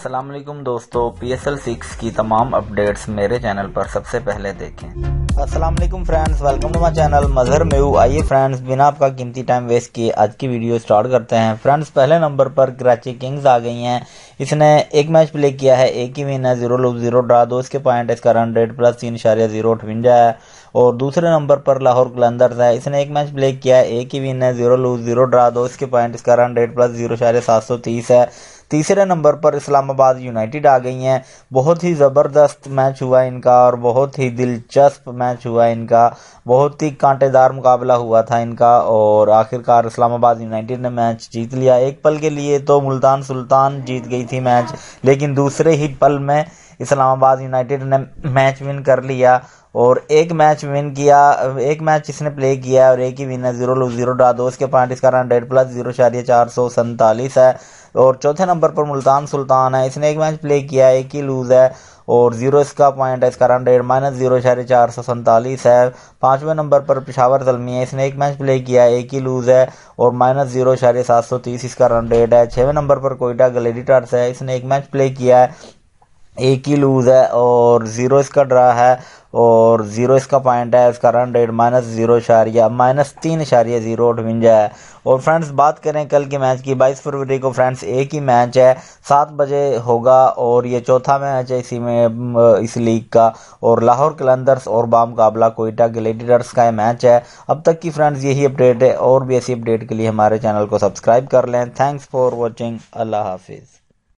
असलम दोस्तों P S L six की तमाम अपडेट्स मेरे चैनल पर सबसे पहले देखें Aslam friends welcome to my channel Mazhar Meo आइए फ्रेंड्स बिना आपका कीमती टाइम वेस्ट किए आज की वीडियो स्टार्ट करते हैं फ्रेंड्स पहले नंबर पर कराची किंग्स आ गई हैं इसने एक मैच प्ले किया है एक ही विन है जीरो लूप जीरो ड्रा दो इसके पॉइंट इसका रन रेट प्लस तीन इशारिया जीरो अठवंजा है और दूसरे नंबर पर लाहौर कलंदर है इसने एक मैच प्ले किया है एक ही विन है जीरो लूज जीरो ड्रा दो इसके पॉइंट इसका रन रेट प्लस जीरो शायद सात सौ तीस है तीसरे नंबर पर इस्लामाबाद यूनाइटेड आ गई हैं बहुत ही ज़बरदस्त मैच हुआ इनका और बहुत ही दिलचस्प मैच हुआ इनका बहुत ही कांटेदार मुकाबला हुआ था इनका और आखिरकार इस्लामाबाद यूनाइटेड ने मैच जीत लिया एक पल के लिए तो मुल्तान सुल्तान जीत गई थी मैच लेकिन दूसरे ही पल में इस्लामाबाद यूनाइटेड ने मैच विन कर लिया और एक मैच विन किया एक मैच इसने प्ले किया और एक ही विन है जीरो जीरो डा दो इसके पॉइंट इसका रन रेट प्लस जीरो शारिया चार सौ सैंतालीस है और चौथे नंबर पर मुल्तान सुल्तान है इसने एक मैच प्ले किया एक ही लूज़ है और जीरो इसका पॉइंट है इसका रन रेट माइनस जीरो शारे चार सौ सैंतालीस है पाँचवें नंबर पर पिशावर जलमी है इसने एक मैच प्ले किया एक ही लूज़ है और माइनस जीरो शारे सात सौ तीस इसका रन रेट है छवें नंबर पर कोयटा ग्लेडिटर्स है इसने एक मैच प्ले किया है एक ही लूज़ है और ज़ीरो इसका ड्रा है और ज़ीरो इसका पॉइंट है इसका रन रेट माइनस ज़ीरो इशारिया माइनस तीन इशारिया ज़ीरो अठवंजा है और फ्रेंड्स बात करें कल के मैच की बाईस फरवरी को फ्रेंड्स एक ही मैच है सात बजे होगा और ये चौथा मैच है इसी में इस लीग का और लाहौर कलंदर्स और बाम काबला कोयटा ग्लेडिटर्स का मैच है अब तक की फ्रेंड्स यही अपडेट है और भी ऐसी अपडेट के लिए हमारे चैनल को सब्सक्राइब कर लें थैंक्स फॉर वॉचिंग अल्लाह हाफिज़